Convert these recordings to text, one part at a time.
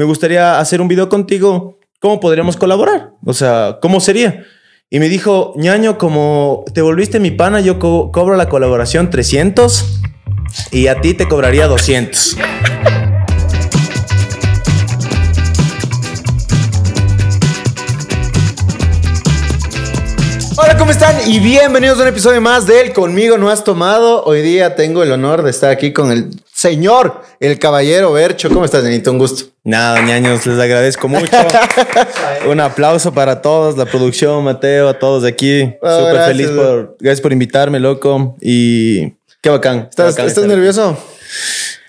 me gustaría hacer un video contigo, ¿cómo podríamos colaborar? O sea, ¿cómo sería? Y me dijo, ñaño, como te volviste mi pana, yo cobro la colaboración 300 y a ti te cobraría 200. Hola, ¿cómo están? Y bienvenidos a un episodio más de El Conmigo No Has Tomado. Hoy día tengo el honor de estar aquí con el señor, el caballero Bercho. ¿Cómo estás, Nenito? Un gusto. Nada, ñaños, les agradezco mucho. Un aplauso para todos, la producción, Mateo, a todos de aquí. Súper feliz por, gracias por invitarme, loco. Y qué bacán. ¿Estás, nervioso?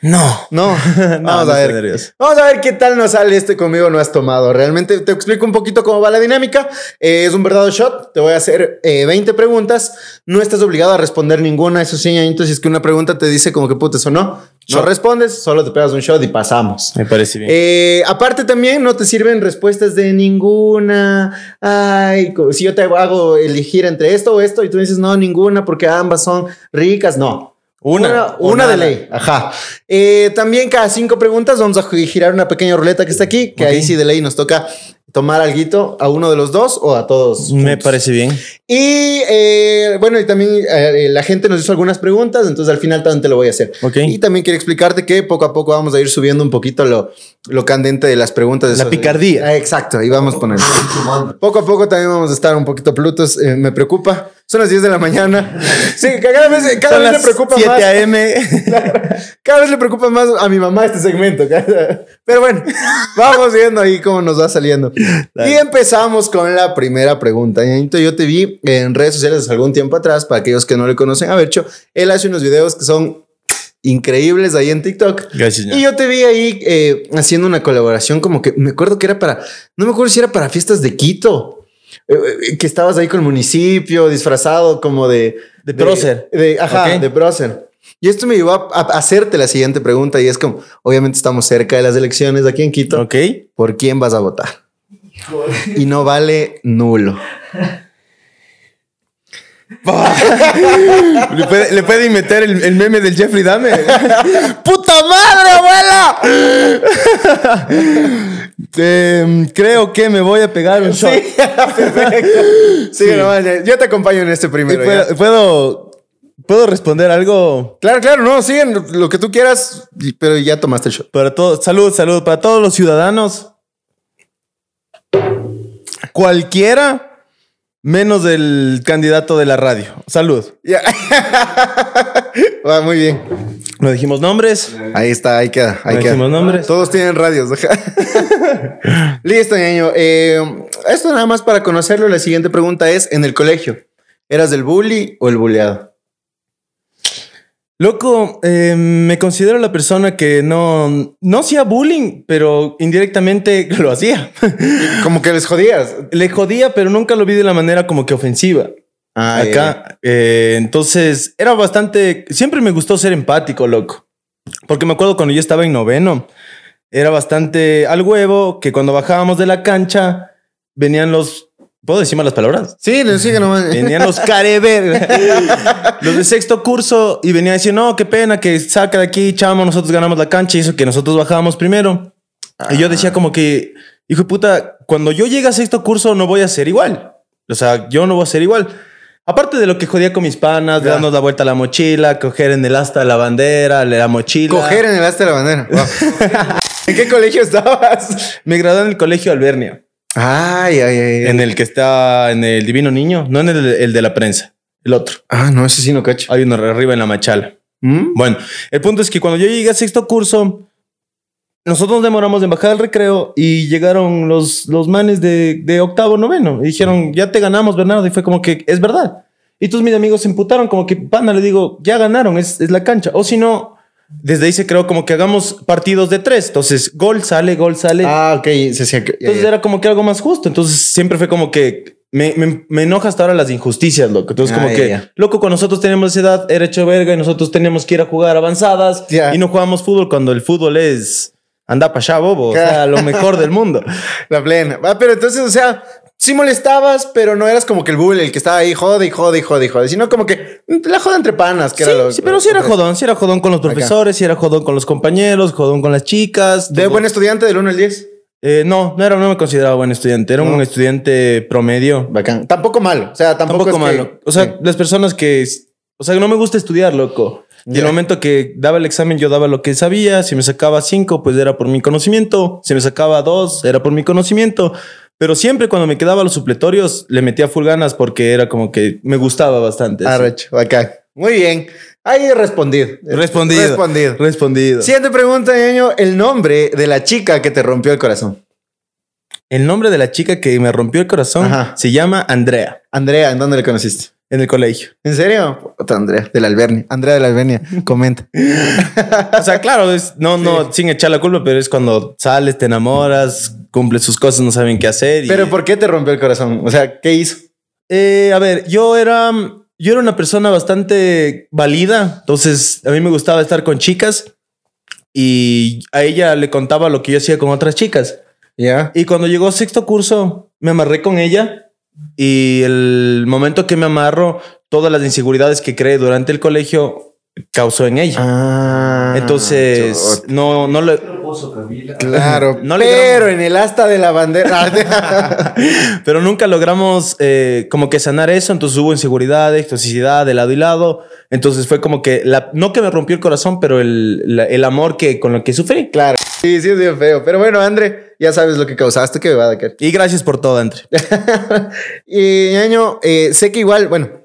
No. No. Vamos no, a ver. Vamos a ver qué tal nos sale este conmigo no has tomado. Realmente te explico un poquito cómo va la dinámica. Eh, es un verdadero shot. Te voy a hacer 20 eh, preguntas. No estás obligado a responder ninguna. Eso sí, entonces si es que una pregunta te dice como que putes o no. No respondes, solo te pegas un shot y pasamos. Me parece bien. Eh, aparte también no te sirven respuestas de ninguna. Ay, si yo te hago elegir entre esto o esto y tú dices no, ninguna porque ambas son ricas. No, una, una, de ley. Ajá. Eh, también cada cinco preguntas vamos a girar una pequeña ruleta que está aquí, que ahí sí de ley nos toca tomar algo a uno de los dos o a todos. Me parece bien. Y eh, bueno, y también eh, la gente nos hizo algunas preguntas, entonces al final también te lo voy a hacer. Y también quiero explicarte que poco a poco vamos a ir subiendo un poquito lo, lo candente de las preguntas. De la picardía. Ah, exacto, ahí vamos a poner. Poco a poco también vamos a estar un poquito plutos, eh, me preocupa. Son las 10 de la mañana. Sí, cada vez, cada vez le preocupa 7 AM. cada vez le preocupa más a mi mamá este segmento. Pero bueno, vamos viendo ahí cómo nos va saliendo. Y empezamos con la primera pregunta. yo te vi en redes sociales algún tiempo atrás, para aquellos que no le conocen a Bercho, él hace unos videos que son increíbles ahí en TikTok. y yo te vi ahí eh, haciendo una colaboración como que me acuerdo que era para, no me acuerdo si era para fiestas de Quito, eh, eh, que estabas ahí con el municipio disfrazado como de... De, de De, ajá, de prócer. Y esto me llevó a, a, hacerte la siguiente pregunta y es como, obviamente estamos cerca de las elecciones aquí en Quito. Ok. ¿Por quién vas a votar? y no vale nulo. le, puede, meter el, meme del Jeffrey dame ¡Puta madre, abuela! Em, creo que me voy a pegar un shot. Sí, Nomás, yo te acompaño en este primero. ¿Puedo, ¿Puedo, responder algo? Claro, claro, no, siguen lo que tú quieras, pero ya tomaste el shot. Para todo, salud, salud. Para todos los ciudadanos, cualquiera Menos del candidato de la radio. Salud. Va muy bien. No dijimos nombres. Ahí está, ahí queda. Todos tienen radios. Listo, ñaño. Eh, esto nada más para conocerlo. La siguiente pregunta es: ¿en el colegio eras del bully o el buleado? Loco, eh, me considero la persona que no, no hacía bullying, pero indirectamente lo hacía. como que les jodías. Le jodía, pero nunca lo vi de la manera como que ofensiva. Ah, acá. Eh, entonces, era bastante. Siempre me gustó ser empático, loco. Porque me acuerdo cuando yo estaba en noveno, era bastante al huevo que cuando bajábamos de la cancha, venían los ¿Puedo decir las palabras? Sí, sí que Venían los carever. los de sexto curso y venía a decir, no, qué pena que saca de aquí, chamo, nosotros ganamos la cancha y eso que nosotros bajábamos primero. Y yo decía ah. como que, hijo de puta, cuando yo llegue a sexto curso no voy a ser igual. O sea, yo no voy a ser igual. Aparte de lo que jodía con mis panas, dando la vuelta a la mochila, coger en el asta la bandera, la mochila. Coger en el asta la bandera. ¿En qué colegio estabas? Me gradué en el colegio Albernia. Ay, ay, ay. En el que está en el Divino Niño, no en el, de la prensa, el otro. Ah, no, ese sí no cacho. Hay uno arriba en la machala. ¿Mm? Bueno, el punto es que cuando yo llegué a sexto curso, nosotros nos demoramos de bajar al recreo y llegaron los, los manes de, octavo, noveno. Y dijeron, ya te ganamos, Bernardo. Y fue como que, es verdad. Y tus mis amigos se imputaron como que, pana, le digo, ya ganaron, es la cancha. O si no, desde ahí se creó como que hagamos partidos de tres. Entonces, gol sale, gol sale. Ah, ok. Entonces era como que algo más justo. Entonces siempre fue como que me, me, enoja hasta ahora las injusticias, loco. Entonces, como ah, que, loco, cuando nosotros teníamos esa edad, era hecho verga y nosotros teníamos que ir a jugar avanzadas y no jugábamos fútbol cuando el fútbol es anda para allá, bobo. O sea, lo mejor del mundo. La plena. Ah, pero entonces, o sea, sí molestabas, pero no eras como que el bully, el que estaba ahí jode y jode y jode y jode, sino como que la joda entre panas, que era lo, sí, pero sí era jodón, sí era jodón con los profesores, sí era jodón con los compañeros, jodón con las chicas. ¿De buen estudiante del 1 al 10? Eh, no, no, era, no me consideraba buen estudiante, era un estudiante promedio. Bacán. Tampoco malo, o sea, tampoco, malo. O sea, las personas que... O sea, no me gusta estudiar, loco. Y el momento que daba el examen, yo daba lo que sabía. Si me sacaba cinco, pues era por mi conocimiento. Si me sacaba dos, era por mi conocimiento. Pero siempre cuando me quedaba los supletorios, le metía fulganas porque era como que me gustaba bastante. Arrecho, acá. Muy bien. Ahí respondido. Respondido. Respondido. Respondido. Siguiente pregunta, ñoño. El nombre de la chica que te rompió el corazón. El nombre de la chica que me rompió el corazón se llama Andrea. Andrea, ¿en dónde la conociste? En el colegio. ¿En serio? Otra Andrea la Albernia. Andrea de la Albernia, comenta. o sea, claro, es, no, no, sin echar la culpa, pero es cuando sales, te enamoras, cumples sus cosas, no saben qué hacer. Pero ¿por qué te rompió el corazón? O sea, ¿qué hizo? Eh, a ver, yo era, yo era una persona bastante válida, entonces a mí me gustaba estar con chicas y a ella le contaba lo que yo hacía con otras chicas. Ya. Y cuando llegó sexto curso, me amarré con ella y el momento que me amarro, todas las inseguridades que creé durante el colegio causó en ella. Ah, Entonces, no, no, le, Claro, pero en el asta de la bandera. pero nunca logramos eh, como que sanar eso, entonces hubo inseguridades, toxicidad de lado y lado. Entonces fue como que, la, no que me rompió el corazón, pero el, amor que, con lo que sufrí. Claro. Sí, sí, es bien feo. Pero bueno, André, ya sabes lo que causaste, que me va a Y gracias por todo, André. y año, eh, sé que igual, bueno,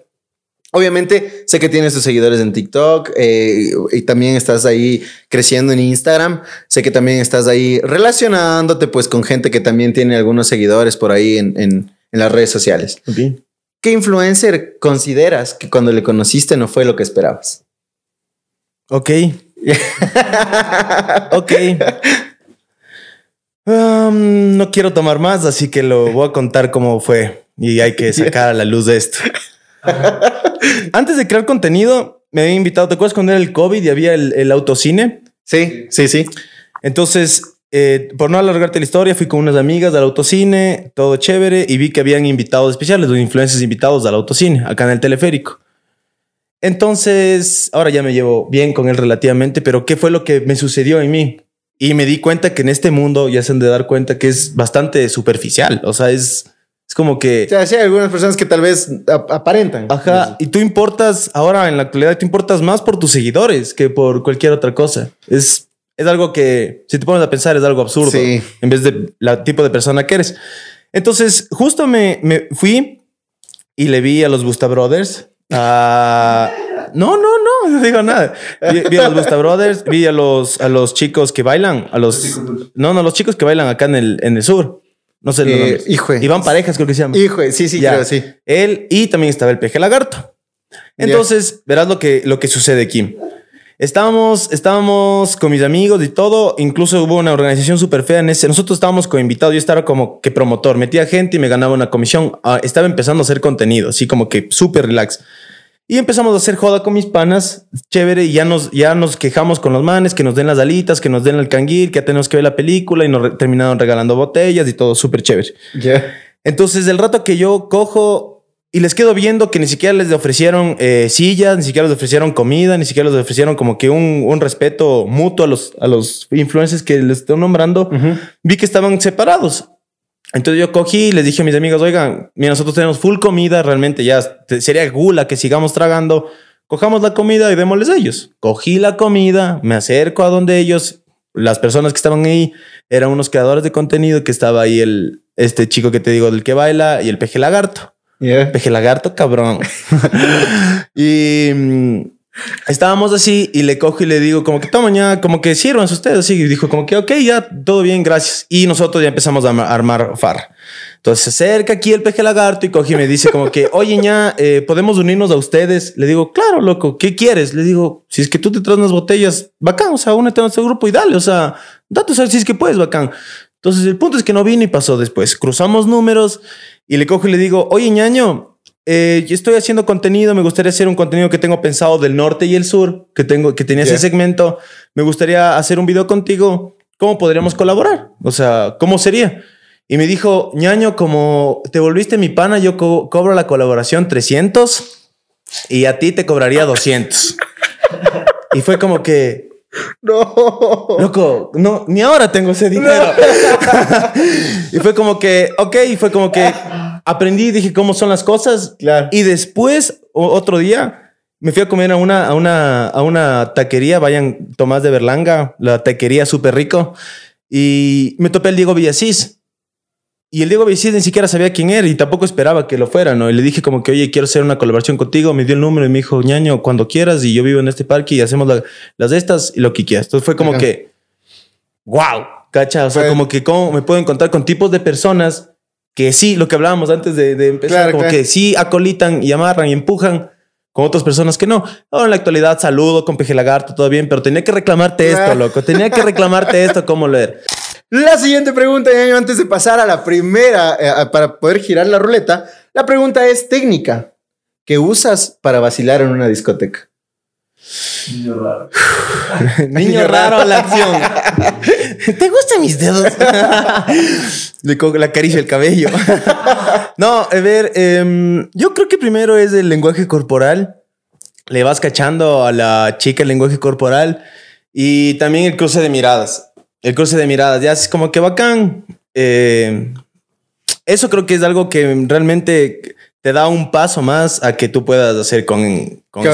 Obviamente, sé que tienes tus seguidores en TikTok eh, y también estás ahí creciendo en Instagram. Sé que también estás ahí relacionándote pues con gente que también tiene algunos seguidores por ahí en, las redes sociales. ¿Qué influencer consideras que cuando le conociste no fue lo que esperabas? Ok. ok. Um, no quiero tomar más, así que lo voy a contar cómo fue y hay que sacar a la luz de esto. Antes de crear contenido, me había invitado, ¿te acuerdas cuando era el COVID y había el, autocine? Sí, sí, sí. Entonces, eh, por no alargarte la historia, fui con unas amigas al autocine, todo chévere, y vi que habían invitados especiales, los influencers invitados al autocine, acá en el teleférico. Entonces, ahora ya me llevo bien con él relativamente, pero ¿qué fue lo que me sucedió en mí? Y me di cuenta que en este mundo ya se han de dar cuenta que es bastante superficial, o sea, es es como que. O sí hay algunas personas que tal vez aparentan. Ajá. Y tú importas, ahora en la actualidad, tú importas más por tus seguidores que por cualquier otra cosa. Es, es algo que, si te pones a pensar, es algo absurdo. Sí. En vez de la tipo de persona que eres. Entonces, justo me, me fui y le vi a los Busta Brothers. No, no, no, no digo nada. Vi, a los Busta Brothers, vi a los, a los chicos que bailan, a los... No, no, los chicos que bailan acá en el, en el sur. No sé. Eh, hijo. Iván Parejas creo que se llama. Hijo, sí, sí, ya. sí. Él y también estaba el peje lagarto. Entonces, verás lo que, lo que sucede aquí. Estábamos, estábamos con mis amigos y todo. Incluso hubo una organización súper fea en ese. Nosotros estábamos con invitados Yo estaba como que promotor. Metía gente y me ganaba una comisión. Ah, estaba empezando a hacer contenido, así como que súper relax. Y empezamos a hacer joda con mis panas, chévere, y ya nos, ya nos quejamos con los manes, que nos den las alitas, que nos den el canguir, que ya tenemos que ver la película, y nos terminaron regalando botellas y todo súper chévere. Entonces, el rato que yo cojo y les quedo viendo que ni siquiera les ofrecieron eh, sillas, ni siquiera les ofrecieron comida, ni siquiera les ofrecieron como que un, respeto mutuo a los, a los influencers que les estoy nombrando, vi que estaban separados. Entonces yo cogí y les dije a mis amigos, oigan, mira, nosotros tenemos full comida, realmente ya sería gula que sigamos tragando, cojamos la comida y démosles a ellos. Cogí la comida, me acerco a donde ellos, las personas que estaban ahí eran unos creadores de contenido que estaba ahí el, este chico que te digo del que baila y el peje lagarto. Peje lagarto, cabrón. y Estábamos así y le cojo y le digo, como que toma ya, como que sirvan ustedes. Así y dijo, como que ok, ya todo bien, gracias. Y nosotros ya empezamos a armar far. Entonces se acerca aquí el peje lagarto y coge y me dice, como que oye, ya eh, podemos unirnos a ustedes. Le digo, claro, loco, ¿qué quieres? Le digo, si es que tú te traes unas botellas, bacán, o sea, únete a nuestro grupo y dale, o sea, date, a si es que puedes, bacán. Entonces el punto es que no vino y pasó después. Cruzamos números y le cojo y le digo, oye, ñaño eh, estoy haciendo contenido, me gustaría hacer un contenido que tengo pensado del norte y el sur, que, tengo, que tenía ese segmento, me gustaría hacer un video contigo, ¿cómo podríamos colaborar? O sea, ¿cómo sería? Y me dijo, ñaño, como te volviste mi pana, yo cobro la colaboración 300 y a ti te cobraría 200. y fue como que, no. Loco, no, ni ahora tengo ese dinero. y fue como que, ok, fue como que aprendí, dije cómo son las cosas. Y después, otro día, me fui a comer a una, a una, a una taquería, vayan Tomás de Berlanga, la taquería súper rico. Y me topé el Diego Villasís. Y el Diego Becías ni siquiera sabía quién era y tampoco esperaba que lo fuera, ¿no? Y le dije como que, oye, quiero hacer una colaboración contigo. Me dio el número y me dijo, ñaño, cuando quieras y yo vivo en este parque y hacemos las de estas y lo que quieras. Entonces fue como que, wow, cacha. O sea, como que cómo me puedo encontrar con tipos de personas que sí, lo que hablábamos antes de, empezar, como que sí acolitan y amarran y empujan con otras personas que no. Ahora en la actualidad saludo con Peje Lagarto, todo bien, pero tenía que reclamarte esto, loco. Tenía que reclamarte esto, cómo leer. La siguiente pregunta, antes de pasar a la primera, eh, para poder girar la ruleta, la pregunta es técnica. ¿Qué usas para vacilar en una discoteca? Niño raro. Niño raro a la acción. ¿Te gustan mis dedos? Le la caricia el cabello. no, a ver, em, yo creo que primero es el lenguaje corporal. Le vas cachando a la chica el lenguaje corporal y también el cruce de miradas el cruce de miradas, ya es como que bacán. Eh, eso creo que es algo que realmente te da un paso más a que tú puedas hacer con, con,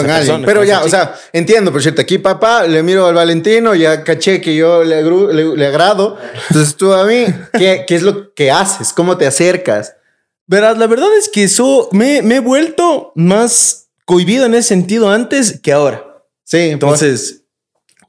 Pero ya, o sea, entiendo, por cierto, aquí papá, le miro al Valentino, ya caché que yo le, le, agrado. Entonces tú a mí, ¿qué, es lo que haces? ¿Cómo te acercas? Verás, la verdad es que eso me, he vuelto más cohibido en ese sentido antes que ahora. Sí, pues. entonces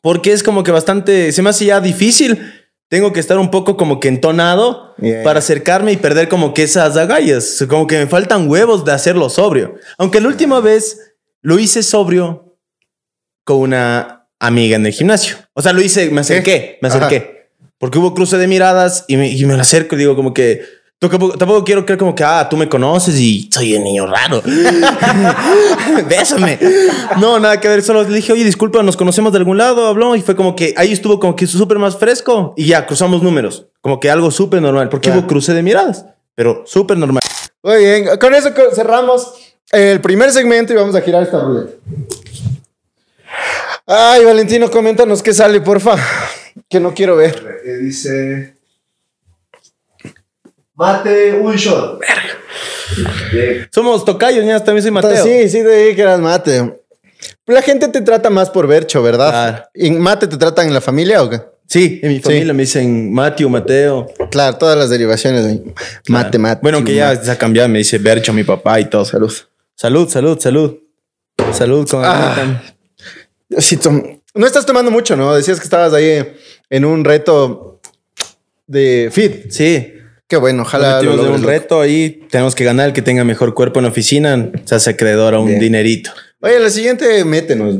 porque es como que bastante, se me hace ya difícil. Tengo que estar un poco como que entonado para acercarme y perder como que esas agallas. Como que me faltan huevos de hacerlo sobrio. Aunque la última vez lo hice sobrio con una amiga en el gimnasio. O sea, lo hice, me acerqué, me acerqué. Porque hubo cruce de miradas y me, y me lo acerco y digo como que Tampoco, quiero creer como que, ah, tú me conoces y soy el niño raro. Bésame. No, nada que ver. Solo le dije, oye, disculpa, nos conocemos de algún lado, habló. Y fue como que ahí estuvo como que súper más fresco. Y ya, cruzamos números. Como que algo súper normal. Porque hubo cruce de miradas, pero súper normal. Muy bien. Con eso cerramos el primer segmento y vamos a girar esta ruleta. Ay, Valentino, coméntanos qué sale, porfa. Que no quiero ver. Eh, dice... Mate un shot. Somos tocayos, ya también soy Mateo. Sí, sí, te dije que eras Mate. La gente te trata más por Bercho, ¿verdad? ¿Y Mate te tratan en la familia o qué? Sí, en mi familia me dicen Mateo, Mateo. Claro, todas las derivaciones. Mate, Mate. Bueno, que ya se ha cambiado, me dice Bercho, mi papá y todo. Salud. Salud, salud, salud. Salud con ah. No estás tomando mucho, ¿no? Decías que estabas ahí en un reto de fit. Sí. Qué bueno, ojalá. Lo de un reto ahí, tenemos que ganar el que tenga mejor cuerpo en oficina, se hace acreedor a un dinerito. Oye, la siguiente, métenos.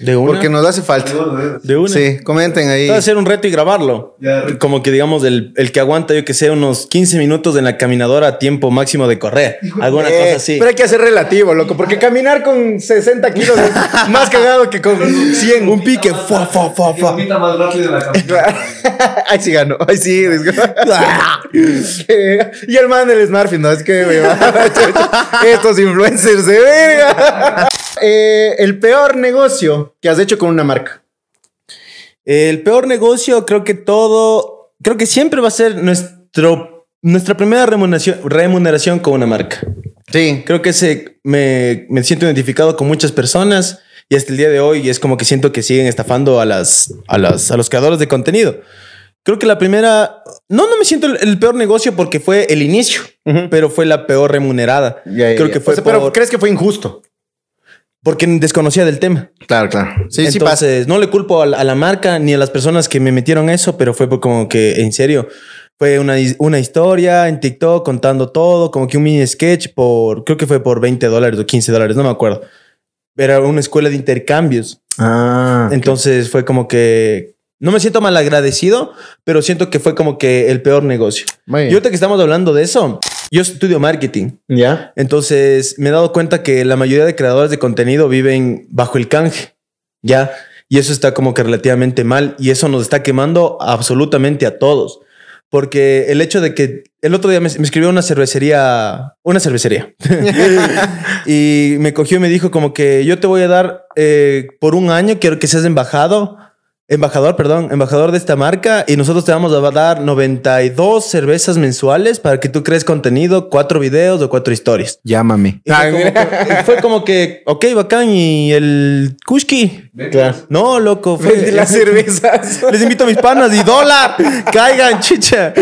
¿De una? Porque nos hace falta. ¿eh? De una. Sí, comenten ahí. Va hacer un reto y grabarlo. Como que digamos, el, que aguanta, yo que sé, unos 15 minutos en la caminadora a tiempo máximo de correr. Alguna eh, así. Pero hay que hacer relativo, loco, porque caminar con 60 kilos más cagado que con 100. un pique. Fa, fa, fa, fa. más ahí sí ganó. Ahí sí. Eh, y el man del smurfing no, es que Estos influencers de verga. Eh, el peor negocio que has hecho con una marca. El peor negocio, creo que todo, creo que siempre va a ser nuestro, nuestra primera remuneración, remuneración con una marca. Sí. Creo que se, me, siento identificado con muchas personas y hasta el día de hoy es como que siento que siguen estafando a, las, a, las, a los creadores de contenido. Creo que la primera, no, no me siento el, peor negocio porque fue el inicio, pero fue la peor remunerada. Creo que fue. Pero crees que fue injusto porque desconocía del tema. Claro, claro. Sí, Entonces, no le culpo a la, marca ni a las personas que me metieron eso, pero fue como que, en serio, fue una, una historia en TikTok contando todo, como que un mini sketch por, creo que fue por 20 dólares o 15 dólares, no me acuerdo. Era una escuela de intercambios. Ah. Entonces fue como que no me siento mal agradecido, pero siento que fue como que el peor negocio. Yo Y que estamos hablando de eso, yo estudio marketing. Ya. Entonces me he dado cuenta que la mayoría de creadores de contenido viven bajo el canje. Ya. Y eso está como que relativamente mal y eso nos está quemando absolutamente a todos. Porque el hecho de que el otro día me, escribió una cervecería, una cervecería, y me cogió y me dijo como que yo te voy a dar eh, por un año, quiero que seas embajado Embajador, perdón, embajador de esta marca y nosotros te vamos a dar 92 cervezas mensuales para que tú crees contenido, cuatro videos o cuatro historias. Llámame. Ah, fue, como, que, ok, bacán, y el Kushki. Claro. No, loco. Fue, de las cervezas. Les invito a mis panas y dólar. Caigan, chicha.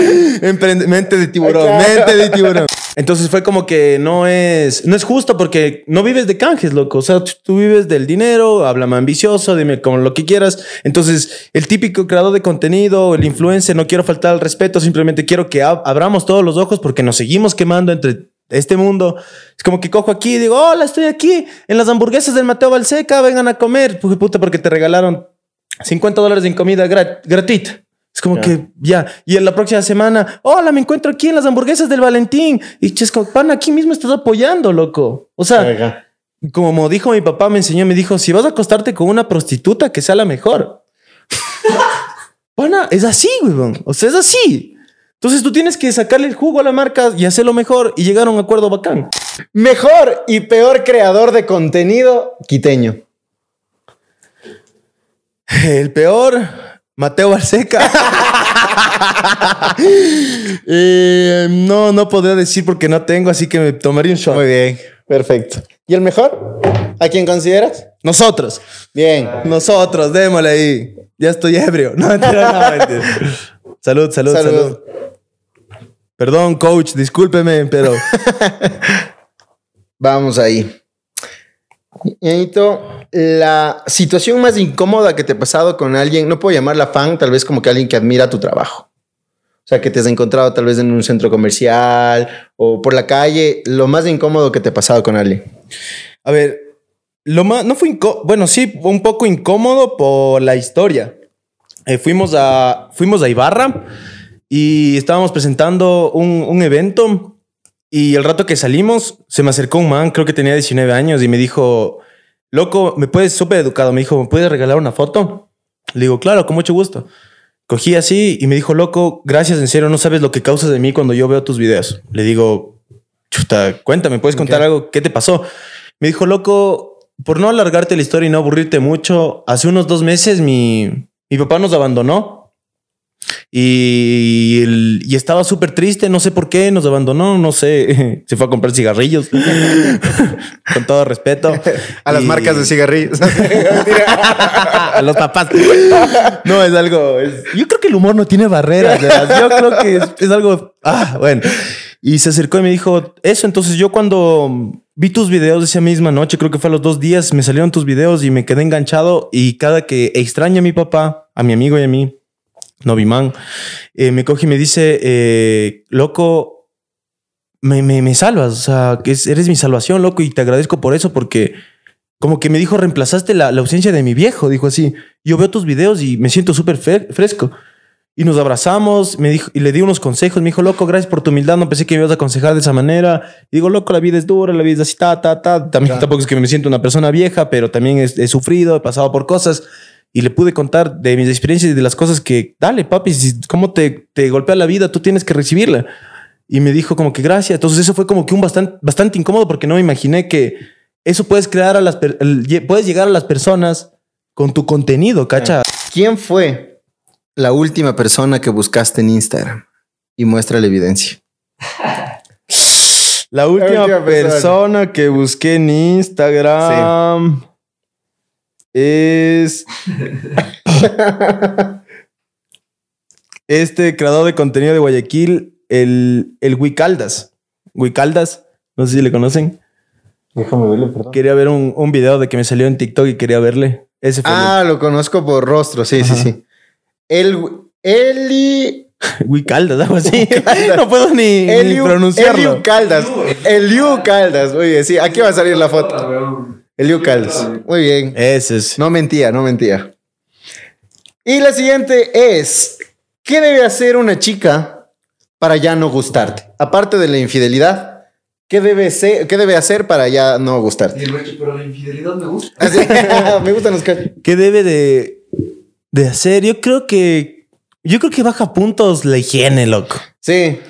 mente de tiburón, mente de tiburón. Entonces fue como que no es, no es justo porque no vives de canjes, loco. O sea, tú vives del dinero, háblame ambicioso, dime como lo que quieras. Entonces, el típico creador de contenido, el influencer, no quiero faltar al respeto, simplemente quiero que abramos todos los ojos porque nos seguimos quemando entre este mundo. Es como que cojo aquí y digo, hola, estoy aquí en las hamburguesas del Mateo Balseca, vengan a comer. Pues, puta, porque te regalaron 50 dólares en comida gratis. Es como que ya. Y en la próxima semana, hola, me encuentro aquí en las hamburguesas del Valentín. Y chesco, pan, aquí mismo estás apoyando, loco. O sea, como dijo mi papá, me enseñó, me dijo, si vas a acostarte con una prostituta, que sea la mejor. Pana, es así, weón. O sea, es así. Entonces tú tienes que sacarle el jugo a la marca y hacerlo mejor y llegar a un acuerdo bacán. Mejor y peor creador de contenido quiteño. El peor Mateo Barseca? Eh, no, no podría decir porque no tengo, así que me tomaría un shot. Muy bien, perfecto. ¿Y el mejor? ¿A quién consideras? Nosotros. Bien. Nosotros, démosle ahí. Ya estoy ebrio. No, salud, salud, salud. Perdón, coach, discúlpeme, pero. Vamos ahí. Anito, la situación más incómoda que te ha pasado con alguien, no puedo llamarla fan, tal vez como que alguien que admira tu trabajo. O sea, que te has encontrado tal vez en un centro comercial o por la calle, lo más incómodo que te ha pasado con alguien. A ver, lo más, no fue incómodo, bueno, sí, un poco incómodo por la historia. Eh, fuimos, a, fuimos a Ibarra y estábamos presentando un, un evento y el rato que salimos, se me acercó un man, creo que tenía 19 años, y me dijo, loco, me puedes, súper educado, me dijo, ¿me puedes regalar una foto? Le digo, claro, con mucho gusto. Cogí así y me dijo, loco, gracias, en serio, no sabes lo que causas de mí cuando yo veo tus videos. Le digo, chuta, cuéntame, ¿puedes contar algo? ¿Qué te pasó? Me dijo, loco, por no alargarte la historia y no aburrirte mucho, hace unos dos meses mi papá nos abandonó y, estaba súper triste, no sé por qué, nos abandonó, no sé, se fue a comprar cigarrillos, con todo respeto. A las marcas de cigarrillos. a los papás. No, es algo, yo creo que el humor no tiene barreras, yo creo que es, algo, ah, bueno. Y se acercó y me dijo, eso, entonces yo cuando vi tus videos esa misma noche, creo que fue a los dos días, me salieron tus videos y me quedé enganchado y cada que extraña a mi papá, a mi amigo y a mí, novimán eh, me coge y me dice, eh, loco, me, me, salvas, o sea, que eres mi salvación, loco, y te agradezco por eso, porque como que me dijo, reemplazaste la, ausencia de mi viejo, dijo así, yo veo tus videos y me siento súper fresco. Y nos abrazamos, me dijo, y le di unos consejos, me dijo, loco, gracias por tu humildad, no pensé que me ibas a aconsejar de esa manera. digo, loco, la vida es dura, la vida es así, ta, ta, ta. También tampoco es que me siento una persona vieja, pero también he sufrido, he pasado por cosas y le pude contar de mis experiencias y de las cosas que, dale, papi, si, cómo te, te golpea la vida, tú tienes que recibirla. Y me dijo como que gracias. Entonces eso fue como que un bastante, bastante incómodo porque no me imaginé que eso puedes crear a las, puedes llegar a las personas con tu contenido, cacha. Ah. ¿Quién fue la última persona que buscaste en Instagram? Y muestra la evidencia. La última, persona. que busqué en Instagram es. este creador de contenido de Guayaquil, el, el Wicaldas. Wicaldas, no sé si le conocen. Déjame verle, Quería ver un, un, video de que me salió en TikTok y quería verle. Ese ah, lo conozco por rostro, sí, sí, sí. El Eli. Wicaldas, algo así. No puedo ni, pronunciarlo. Eliu Caldas. Eliu Caldas. Oye, sí, aquí va a salir la foto. Ah, Elio Muy bien. Ese es. No mentía, no mentía. Y la siguiente es, ¿qué debe hacer una chica para ya no gustarte? Aparte de la infidelidad, ¿qué debe, qué debe hacer para ya no gustarte? Pero la infidelidad me gusta. Ah, me gustan los ¿Qué debe de, hacer? Yo creo que... Yo creo que baja puntos la higiene, loco. Sí.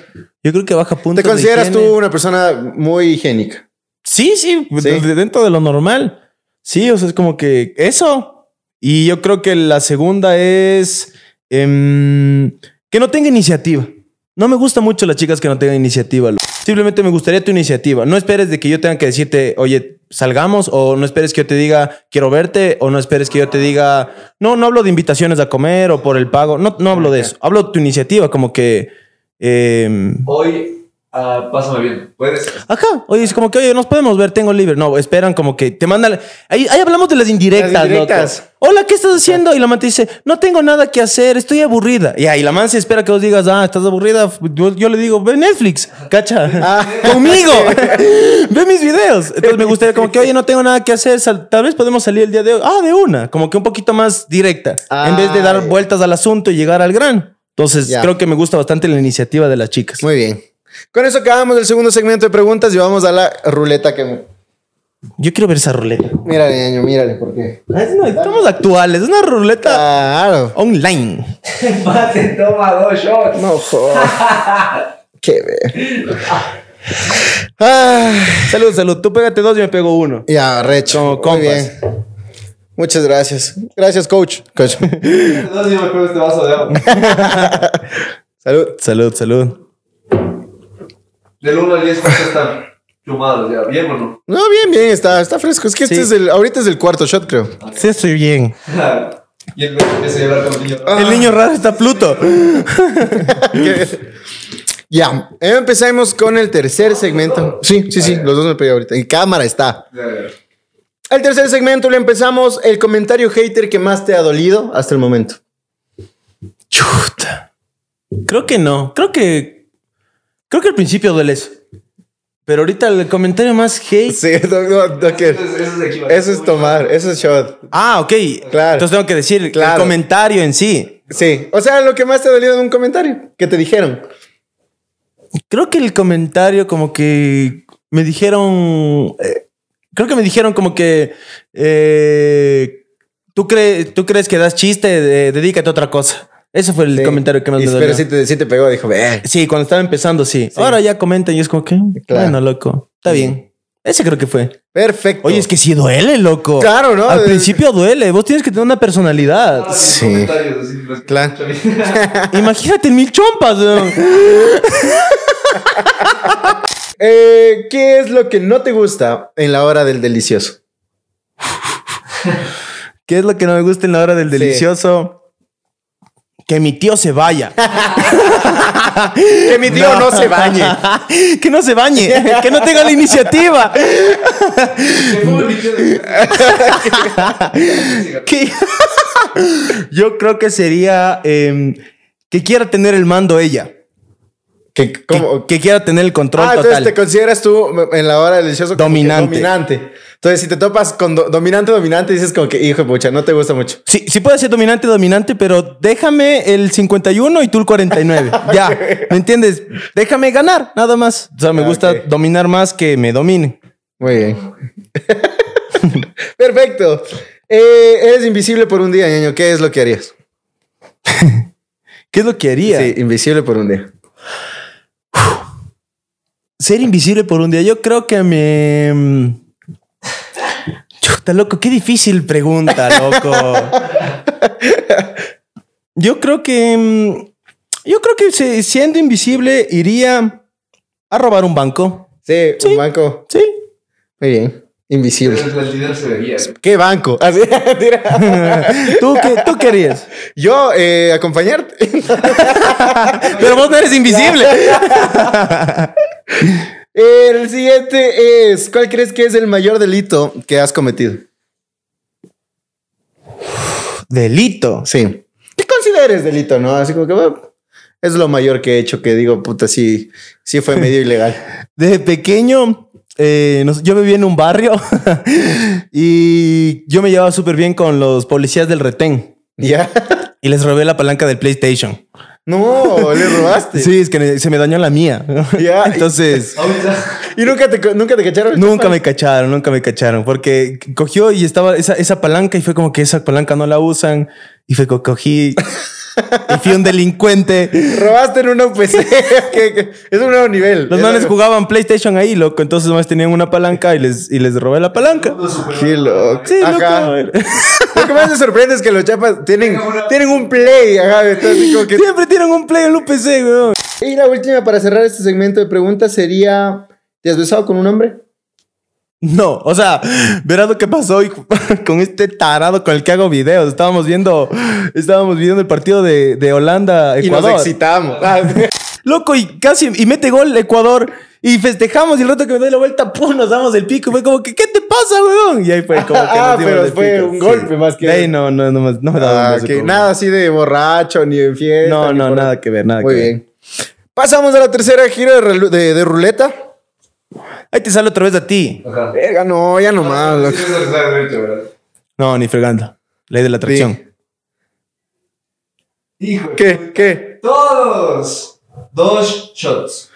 Yo creo que baja puntos. ¿Te consideras tú una persona muy higiénica? Sí, sí, dentro de lo normal. Sí, o sea, es como que eso. Y yo creo que la segunda es em, que no tenga iniciativa. No me gusta mucho las chicas que no tengan iniciativa. Simplemente me gustaría tu iniciativa. No esperes de que yo tenga que decirte, oye, salgamos, o no esperes que yo te diga, quiero verte, o no esperes que yo te diga, no, no hablo de invitaciones a comer o por el pago. No, no hablo de eso. Hablo de tu iniciativa, como que... Em, Hoy Ah, pásame bien, ¿puedes? Ajá, oye, es como que, oye, nos podemos ver, tengo libre. No, esperan como que te mandan. Ahí, ahí hablamos de las indirectas, Hola, ¿qué estás haciendo? Y la man te dice, no tengo nada que hacer, estoy aburrida. Y ahí la man se espera que vos digas, ah, estás aburrida. Yo, le digo, ve Netflix, cacha, ah. conmigo, ve mis videos. Entonces me gustaría, como que, oye, no tengo nada que hacer, tal vez podemos salir el día de hoy. Ah, de una, como que un poquito más directa, en vez de dar ah, vueltas al asunto y llegar al gran. Entonces, creo que me gusta bastante la iniciativa de las chicas. Muy bien. Con eso acabamos el segundo segmento de preguntas y vamos a la ruleta que. Yo quiero ver esa ruleta. Mírale, ñaño, mírale, ¿por qué? Ah, estamos actuales, es una ruleta Claro. online. se toma dos shots. No, joder. Qué ver. Salud, salud. Tú pégate dos y me pego uno. ya, recho. Como Muy bien. Muchas gracias. Gracias, coach. Coach. Este salud. Salud, salud. Del 1 al 10, está están? ya, ¿bien o no? No, bien, bien, está, está fresco. Es que este es el, ahorita es el cuarto shot, creo. Sí, estoy bien. y el niño el raro. El niño raro está Pluto. Ya, empezamos con el tercer segmento. Sí, sí, sí, los dos me pegué ahorita. En cámara está. El tercer segmento le empezamos el comentario hater que más te ha dolido hasta el momento. Chuta. Creo que no. Creo que Creo que al principio duele eso, Pero ahorita el comentario más hate. Sí, eso, es, tomar, eso es shot. Ah, ok. Entonces tengo que decir el comentario en sí. Sí. O sea, lo que más te ha dolido de un comentario que te dijeron. Creo que el comentario, como que me dijeron. Eh, creo que me dijeron como que. Eh, ¿tú, crees, ¿Tú crees que das chiste? Eh, dedícate a otra cosa. Ese fue el comentario que más me dolió. Pero sí te, si te pegó, dijo, ve. Sí, cuando estaba empezando, sí. Ahora ya comenta y es como que, mm, claro. bueno, loco, está bien. Ese creo que fue. Perfecto. Oye, es que sí duele, loco. Claro, ¿no? Al principio duele. Vos tienes que tener una personalidad. Ah, sí. Imagínate mil chompas. Eh, ¿Qué es lo que no te gusta en la hora del delicioso? ¿Qué es lo que no me gusta en la hora del delicioso? Que mi tío se vaya. que mi tío no, se bañe. que no se bañe. que no tenga la iniciativa. Yo creo que sería em, que quiera tener el mando ella. Que, quiera tener el control ah, total. Entonces te consideras tú en la hora delicioso dominante. dominante. Entonces, si te topas con dominante, dominante, dices como que, hijo de pucha, no te gusta mucho. Sí, sí puede ser dominante, dominante, pero déjame el 51 y tú el 49. ya, ¿me entiendes? Déjame ganar, nada más. O sea, me gusta dominar más que me domine. Muy bien. Perfecto. Eh, eres invisible por un día, ñaño. ¿Qué es lo que harías? ¿Qué es lo que haría? Sí, invisible por un día. Ser invisible por un día. Yo creo que me mm, Chuta, loco, qué difícil pregunta, loco. yo creo que. Mm, yo creo que siendo invisible iría a robar un banco. Sí, un banco. Sí. Muy bien. Invisible. ¿Qué banco? ¿Tú, qué, ¿Tú Yo, eh, acompañarte. Pero vos no eres invisible. El siguiente es, ¿cuál crees que es el mayor delito que has cometido? Delito. Sí. ¿Qué consideres delito, no? Así como que es lo mayor que he hecho que digo, puta, sí, sí fue medio ilegal. Desde pequeño, eh, yo vivía en un barrio y yo me llevaba súper bien con los policías del retén. Ya. Y les robé la palanca del PlayStation. No, le robaste. sí, es que se me dañó la mía. Ya. Entonces. ¿Y nunca te, nunca te cacharon? Nunca me cacharon, nunca me cacharon. Porque cogió y estaba esa, esa palanca y fue como que esa palanca no la usan. Y fue como cogí. Y fui un delincuente. Robaste en una PC. es un nuevo nivel. Los manes jugaban PlayStation ahí, loco. Entonces, más tenían una palanca y les, y les robé la palanca. Qué loco. Sí, loco que más me sorprende es que los chapas tienen, tienen un play. Siempre tienen un play en un PC, Y la última para cerrar este segmento de preguntas sería: ¿Te has besado con un hombre? No, o sea, verás lo que pasó hoy con este tarado con el que hago videos. Estábamos viendo, estábamos viendo el partido de, de Holanda. Ecuador. Y nos excitamos. Loco, y casi, y mete gol Ecuador. Y festejamos y el rato que me doy la vuelta, ¡pum! Nos damos el pico. Y fue como que, ¿qué te pasa, weón? Y ahí fue como que. Ah, pero fue un golpe más que. no, no, no, ah, Nada así de borracho, ni en fiesta. No, no, nada que ver, nada Muy bien. Pasamos a la tercera gira de, de, ruleta. Ahí te sale otra vez a ti. Ajá. Verga, no, ya nomás. No, no, ni fregando. Ley de la atracción. Hijo. ¿Qué? ¿Qué? Todos. Dos shots.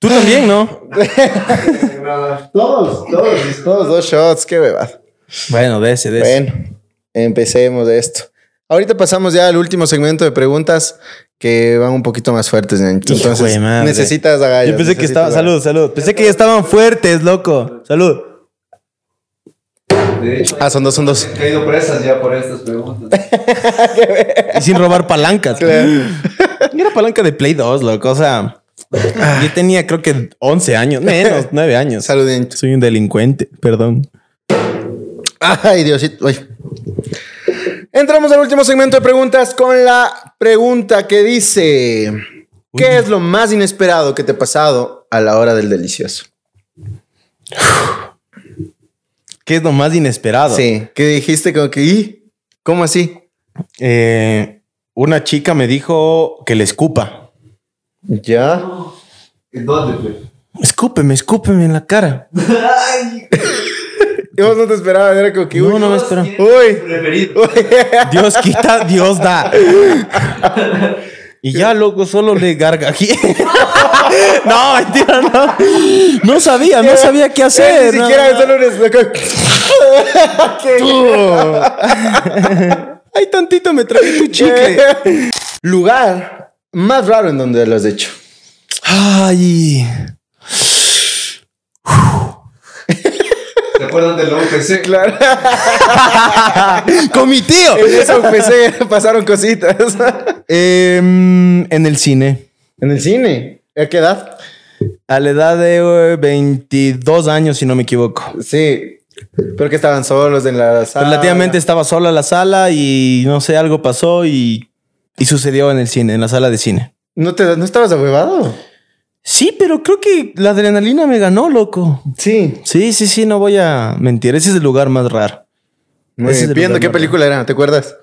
Tú también, ¿no? todos, todos, todos dos shots, qué bebas. Bueno, de ese, de ese. Bueno, empecemos de esto. Ahorita pasamos ya al último segmento de preguntas que van un poquito más fuertes. Entonces, necesitas agallas. Yo pensé que estaban. Salud, salud. Pensé que ya estaban fuertes, loco. Salud. ah, son dos, son dos. He caído presas ya por estas preguntas. y sin robar palancas. Claro. Era palanca de Play 2, loco. O sea. Ah. Yo tenía creo que 11 años, menos, 9 años. Soy un delincuente, perdón. Ay, Diosito. Entramos al último segmento de preguntas con la pregunta que dice: ¿Qué es lo más inesperado que te ha pasado a la hora del delicioso? ¿Qué es lo más inesperado? Sí, que dijiste como que, ¿Cómo así? Eh, una chica me dijo que le escupa. ¿Ya? ¿En dónde, fue? Escúpeme, escúpeme en la cara. Ay. no te esperaba, era como que. No, no Dios quita, Dios da. Y ya, loco, solo le aquí. no, mentira, no. No sabía, no sabía qué hacer. Ni siquiera no. solo le... Ay, tantito me trae tu chicle. Lugar más raro en donde lo has hecho. Ay. ¿Te acuerdas de la Claro. Con mi tío. En pasaron cositas. Em, en el cine. ¿En el cine? ¿A qué edad? A la edad de 22 eh, años, si no me equivoco. Sí. Pero que estaban solos en la sala. Relativamente estaba en la sala y no sé, algo pasó y y sucedió en el cine, en la sala de cine. ¿No, te, no estabas abuevado? Sí, pero creo que la adrenalina me ganó, loco. Sí. Sí, sí, sí, no voy a mentir. Ese es el lugar más raro. Viendo qué película era, ¿te acuerdas?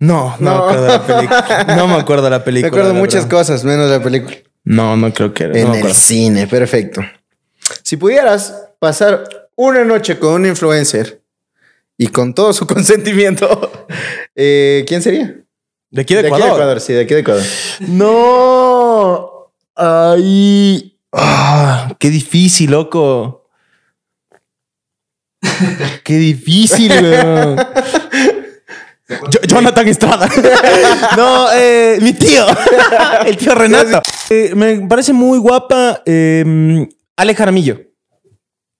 No, no, no. me acuerdo de la película. No me acuerdo de la película. Me muchas cosas, menos la película. No, no creo que En el cine, perfecto. Si pudieras pasar una noche con un influencer y con todo su consentimiento, eh, ¿quién sería? ¿De aquí de, Ecuador? De Ecuador, sí, de aquí de Ecuador. No. Ay. Ah, qué difícil, loco. Qué difícil, weón. Jonathan Estrada. no, eh, mi tío. El tío Renato. Eh, me parece muy guapa eh, Ale Jaramillo.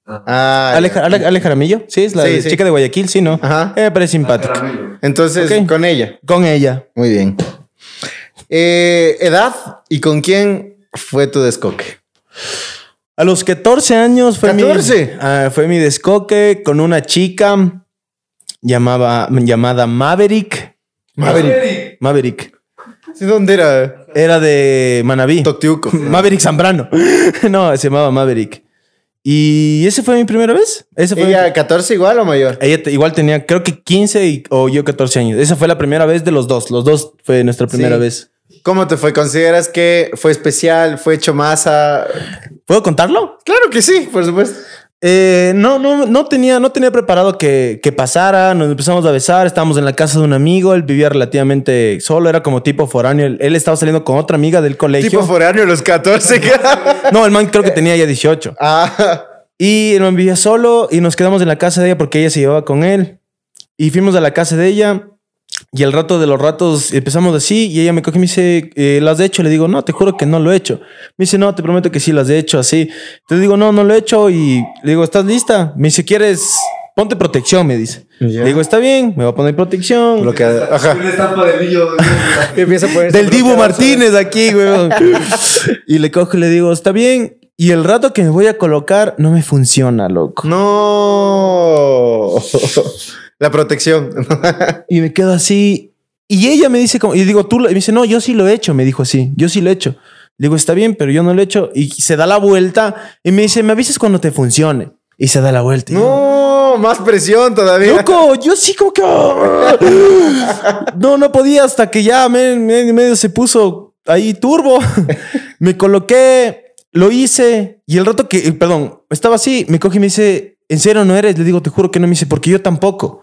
Ah, ah Ale, Jaramillo, sí, es la chica de Guayaquil, sí, ¿no? Ajá. Eh, pero es simpática. Entonces, con ella. Con ella. Muy bien. Eh, edad y con quién fue tu descoque. A los 14 años ah, fue, Mi, descoque con una chica llamaba, llamada Maverick. Maverick. Maverick. ¿Sí, ¿Dónde era? Era de Manabí. Maverick Zambrano. no, se llamaba Maverick. Y esa fue mi primera vez. Esa fue ¿Ella 14 igual o mayor? Ella igual tenía, creo que 15 y, o yo 14 años. Esa fue la primera vez de los dos. Los dos fue nuestra primera vez. ¿Cómo te fue? ¿Consideras que fue especial? ¿Fue hecho masa? ¿Puedo contarlo? Claro que sí, por supuesto. Eh, no, no, no tenía, no tenía preparado que, que, pasara. Nos empezamos a besar. Estábamos en la casa de un amigo. Él vivía relativamente solo. Era como tipo foráneo. Él, estaba saliendo con otra amiga del colegio. Tipo foráneo, los 14. no, el man creo que tenía ya 18. Ah. Y él vivía solo y nos quedamos en la casa de ella porque ella se llevaba con él. Y fuimos a la casa de ella. Y el rato de los ratos empezamos así y ella me coge y me dice, eh, ¿las de hecho? Le digo, no, te juro que no lo he hecho. Me dice, no, te prometo que sí, las he hecho así. Entonces digo, no, no lo he hecho y le digo, ¿estás lista? Me dice, ¿quieres? Ponte protección, me dice. Le digo, está bien, me va a poner protección. Lo que, ajá. Empieza a Del Divo Martínez aquí, güey. y le cojo y le digo, está bien. Y el rato que me voy a colocar no me funciona, loco. No. La protección. y me quedo así. Y ella me dice, como, y digo, tú, me dice, no, yo sí lo he hecho, me dijo así, yo sí lo he hecho. digo, está bien, pero yo no lo he hecho. Y se da la vuelta y me dice, me avisas cuando te funcione. Y se da la vuelta. no, más presión todavía. yo sí como que... no, no podía hasta que ya medio me, medio se puso ahí turbo. me coloqué, lo hice y el rato que, perdón, estaba así, me coge y me dice, ¿en serio no eres? Le digo, te juro que no me hice porque yo tampoco.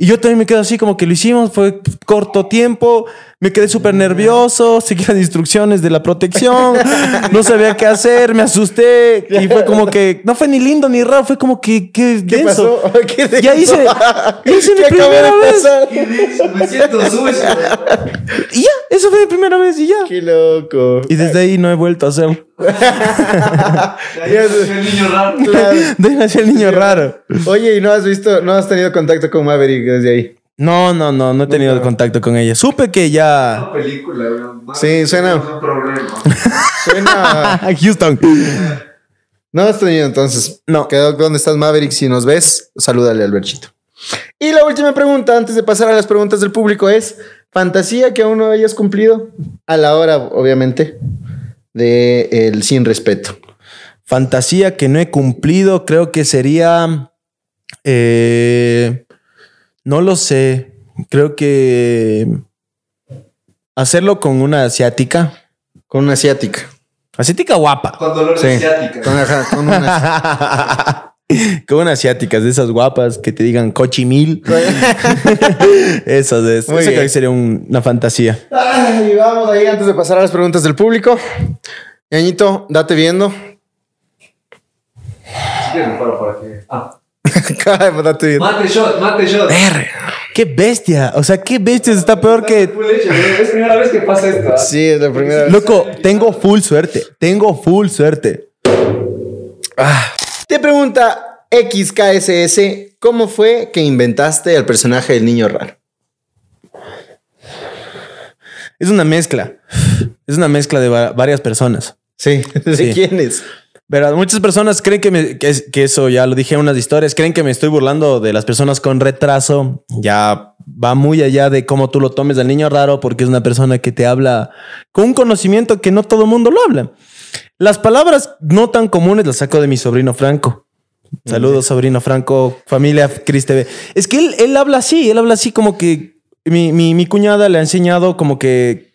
Y yo también me quedo así como que lo hicimos, fue corto tiempo, me quedé súper nervioso, seguí las instrucciones de la protección, no sabía qué hacer, me asusté y fue como que, no fue ni lindo ni raro, fue como que, ¿Qué Pasó? ¿Qué Ya hice, hice mi primera vez. ¿Qué Me siento sucio. Y ya, eso fue mi primera vez y ya. Qué loco. Y desde ahí no he vuelto a hacerlo. de ahí nació el niño raro. De ahí nació el niño raro. Oye, ¿y no has visto, no has tenido contacto con Maverick desde ahí? No, no, no, no he tenido contacto con ella. Supe que ya. Sí, suena. Un Houston. No has tenido entonces. No. Quedó donde estás, Maverick. Si nos ves, salúdale al Berchito. Y la última pregunta, antes de pasar a las preguntas del público, es: ¿fantasía que aún no hayas cumplido? A la hora, obviamente, de el sin respeto. Fantasía que no he cumplido, creo que sería. Eh, no lo sé. Creo que hacerlo con una asiática. Con una asiática. Asiática guapa. Con dolor asiática. Con, asiáticas de esas guapas que te digan cochimil. eso de eso. sería una fantasía. Y vamos ahí antes de pasar a las preguntas del público. añito date viendo. ah. Mate shot, mate shot. qué bestia. O sea, qué bestia. Está peor que. ¿eh? Es la primera vez que pasa esto. ¿ah? Sí, es la primera Loco, tengo full suerte. Tengo full suerte. Ah. Te pregunta XKSS: ¿Cómo fue que inventaste el personaje del niño raro? Es una mezcla. Es una mezcla de varias personas. Sí. ¿De quiénes? Pero Muchas personas creen que, que, eso ya lo dije en unas historias, creen que me estoy burlando de las personas con retraso. Ya va muy allá de cómo tú lo tomes del niño raro, porque es una persona que te habla con un conocimiento que no todo el mundo lo habla. Las palabras no tan comunes las saco de mi sobrino Franco. Saludos, sobrino Franco, familia Cris Es que él, él habla así, él habla así como que mi, mi, mi, cuñada le ha enseñado como que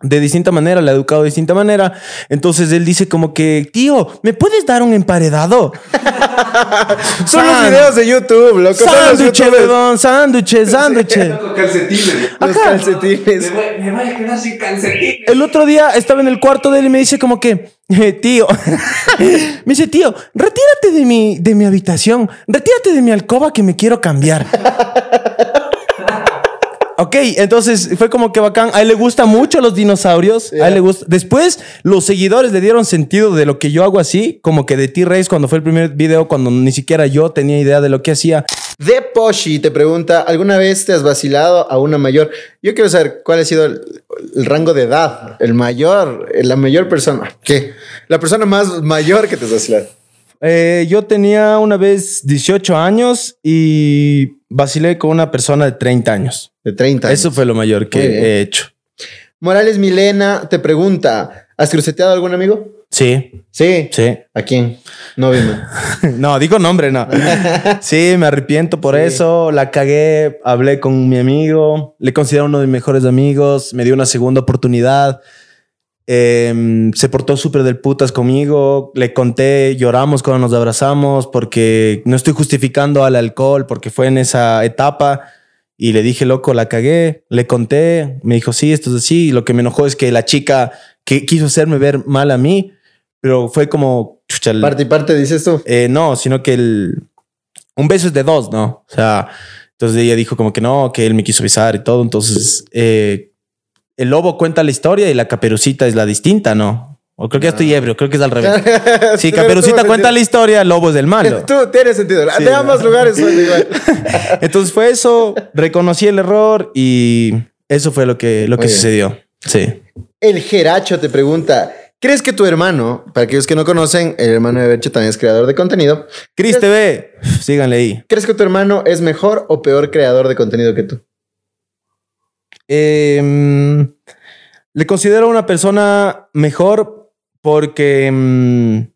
de distinta manera, la ha educado de distinta manera. Entonces él dice como que, tío, ¿me puedes dar un emparedado? son los videos de YouTube, loco. Sándwiches, perdón, sándwiches, sándwiches. calcetines. Los calcetines. Me voy, a quedar sin calcetines. El otro día estaba en el cuarto de él y me dice como que, eh, tío, me dice, tío, retírate de mi, de mi habitación, retírate de mi alcoba que me quiero cambiar. Ok, entonces fue como que bacán. A él le gustan mucho los dinosaurios. le gusta. Después, los seguidores le dieron sentido de lo que yo hago así, como que de T-Rex cuando fue el primer video, cuando ni siquiera yo tenía idea de lo que hacía. De Poshi te pregunta: ¿alguna vez te has vacilado a una mayor? Yo quiero saber cuál ha sido el, el rango de edad, el mayor, la mayor persona. ¿Qué? La persona más mayor que te has vacilado. Eh, yo tenía una vez 18 años y vacilé con una persona de 30 años. De 30 años. Eso fue lo mayor que he hecho. Morales Milena te pregunta, ¿has cruceteado a algún amigo? Sí. Sí. Sí. ¿A quién? No no, digo nombre, no. sí, me arrepiento por eso. La cagué, hablé con mi amigo, le considero uno de mis mejores amigos, me dio una segunda oportunidad. Em, se portó súper del putas conmigo, le conté, lloramos cuando nos abrazamos, porque no estoy justificando al alcohol, porque fue en esa etapa, y le dije, loco, la cagué, le conté, me dijo, sí, esto es así, y lo que me enojó es que la chica que quiso hacerme ver mal a mí, pero fue como... Chucha, parte y parte, dice esto eh, no, sino que el... Un beso es de dos, ¿no? O sea, entonces ella dijo como que no, que él me quiso besar y todo, entonces... Eh, el lobo cuenta la historia y la caperucita es la distinta, ¿no? O creo que ya estoy ah. ebrio, creo que es al revés. Sí, Caperucita cuenta la historia, Lobo es del malo. Tú tienes sentido. de ambos lugares son igual. Entonces fue eso, reconocí el error y eso fue lo que, lo que sucedió. Sí. El Geracho te pregunta, ¿Crees que tu hermano, para aquellos que no conocen, el hermano de Bercho también es creador de contenido? Cris TV, síganle ahí. ¿Crees que tu hermano es mejor o peor creador de contenido que tú? Em, le considero una persona mejor porque em,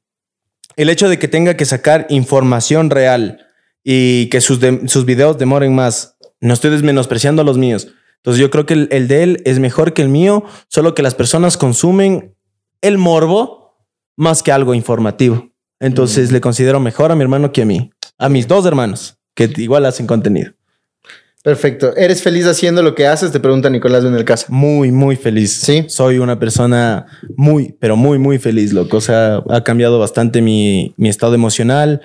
el hecho de que tenga que sacar información real y que sus, sus videos demoren más, no estoy desmenospreciando a los míos. Entonces yo creo que el, de él es mejor que el mío, solo que las personas consumen el morbo más que algo informativo. Entonces mm. le considero mejor a mi hermano que a mí, a mis dos hermanos, que igual hacen contenido. Perfecto. ¿Eres feliz haciendo lo que haces? Te pregunta Nicolás en el caso. Muy, muy feliz. Sí. Soy una persona muy, pero muy, muy feliz, Lo cosa ha cambiado bastante mi, estado emocional.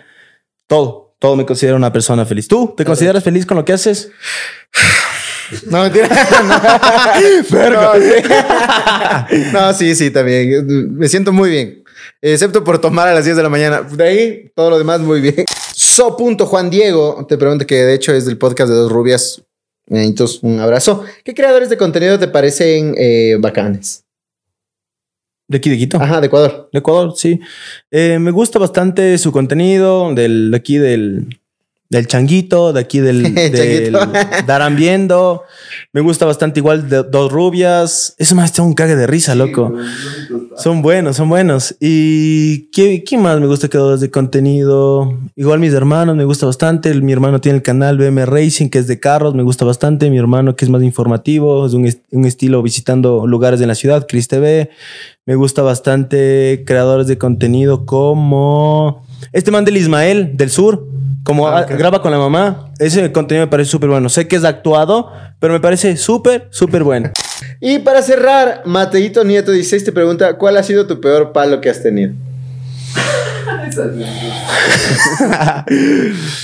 Todo, todo me considero una persona feliz. ¿Tú te consideras feliz con lo que haces? No, mentira. No, no, sí, sí, también. Me siento muy bien. Excepto por tomar a las 10 de la mañana. De ahí, todo lo demás muy bien. Juan Diego te pregunto que de hecho es del podcast de Dos Rubias. Entonces, un abrazo. ¿Qué creadores de contenido te parecen eh, bacanes? De aquí de Quito. Ajá, de Ecuador. De Ecuador, sí. Eh, me gusta bastante su contenido del, de aquí del, del changuito, de aquí del, del Darán Viendo. Me gusta bastante igual Dos Rubias. Eso más está un cague de risa, loco. son buenos, son buenos. ¿Y qué, más me gusta que de contenido? Igual mis hermanos me gusta bastante. Mi hermano tiene el canal BM Racing, que es de carros, me gusta bastante. Mi hermano que es más informativo, es un, estilo visitando lugares de la ciudad, Chris TV. Me gusta bastante creadores de contenido como... Este man del Ismael, del sur, como ah, ah, graba con la mamá, ese contenido me parece súper bueno. Sé que es actuado, pero me parece súper, súper bueno. y para cerrar, Mateito Nieto 16 te este pregunta, ¿cuál ha sido tu peor palo que has tenido?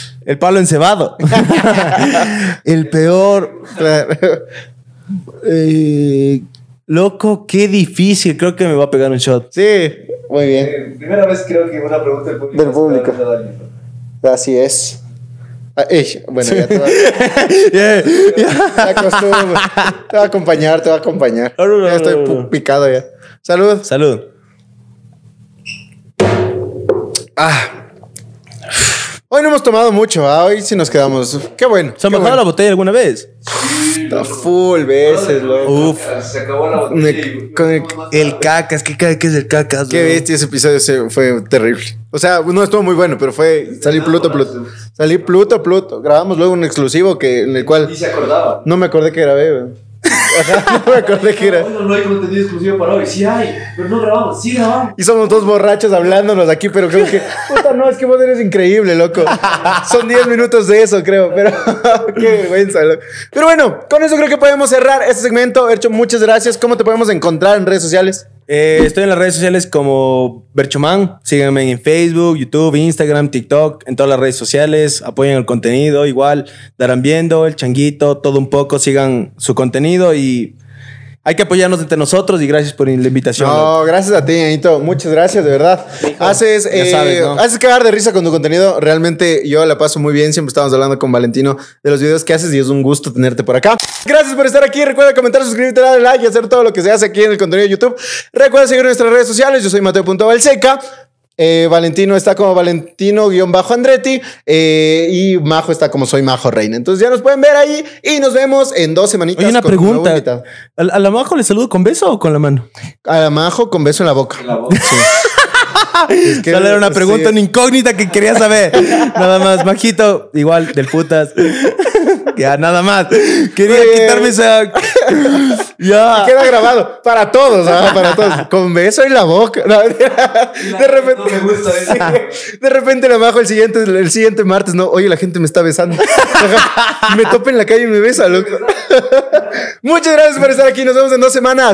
El palo encebado. El peor. Eh, loco, qué difícil. Creo que me va a pegar un shot. Sí, muy bien. Eh, primera vez creo que una pregunta del público. Del público. Así es. Ah, bueno, ya te va, Te voy a acompañar, te va a acompañar. Ah, ya estoy picado ya. Salud. Salud. Ah. Hoy no hemos tomado mucho, ¿ah? hoy sí nos quedamos. Qué bueno. ¿Se ha bajado la botella alguna vez? Está full veces, Uf. Se acabó la botella. el, cacas, ¿qué, es el cacas? Qué bestia ese episodio fue terrible. O sea, no estuvo muy bueno, pero fue salir Pluto, Pluto. Salí Pluto, Pluto. Grabamos luego un exclusivo que, en el cual. Y se acordaba. No me acordé que grabé, güey. no me acordé que era. no hay contenido exclusivo para hoy. Sí hay, pero no grabamos. Sí grabamos. Y somos dos borrachos hablándonos aquí, pero creo que. Puta, no, es que vos eres increíble, loco. Son 10 minutos de eso, creo. Pero qué vergüenza, loco. Pero bueno, con eso creo que podemos cerrar este segmento. Ercho, muchas gracias. ¿Cómo te podemos encontrar en redes sociales? Eh, estoy en las redes sociales como Berchoman. Síganme en Facebook, YouTube, Instagram, TikTok, en todas las redes sociales. Apoyen el contenido, igual. Darán viendo, el changuito, todo un poco. Sigan su contenido y hay que apoyarnos entre nosotros y gracias por la invitación. No, gracias a ti, Anito. Muchas gracias, de verdad. haces, eh, haces cagar de risa con tu contenido. Realmente yo la paso muy bien. Siempre estamos hablando con Valentino de los videos que haces y es un gusto tenerte por acá. Gracias por estar aquí. Recuerda comentar, suscribirte, darle like y hacer todo lo que se hace aquí en el contenido de YouTube. Recuerda seguir nuestras redes sociales. Yo soy Mateo.Valseca. Eh, Valentino está como Valentino-Andretti guión eh, bajo y Majo está como soy Majo Reina. Entonces ya nos pueden ver ahí y nos vemos en dos semanitas. Hay una pregunta. ¿A la Majo le saludo con beso o con la mano? A la Majo con beso en la boca. era una pregunta, incógnita que quería saber. Nada más, Majito, igual, del putas. ya nada más. Quería quitarme esa. ya. queda grabado para todos, ¿ah? para todos. Con beso en la boca. de repente. me gusta De repente lo bajo el siguiente, el siguiente martes. No, oye, la gente me está besando. me tope en la calle y me besa, loco. Muchas gracias por estar aquí. Nos vemos en dos semanas.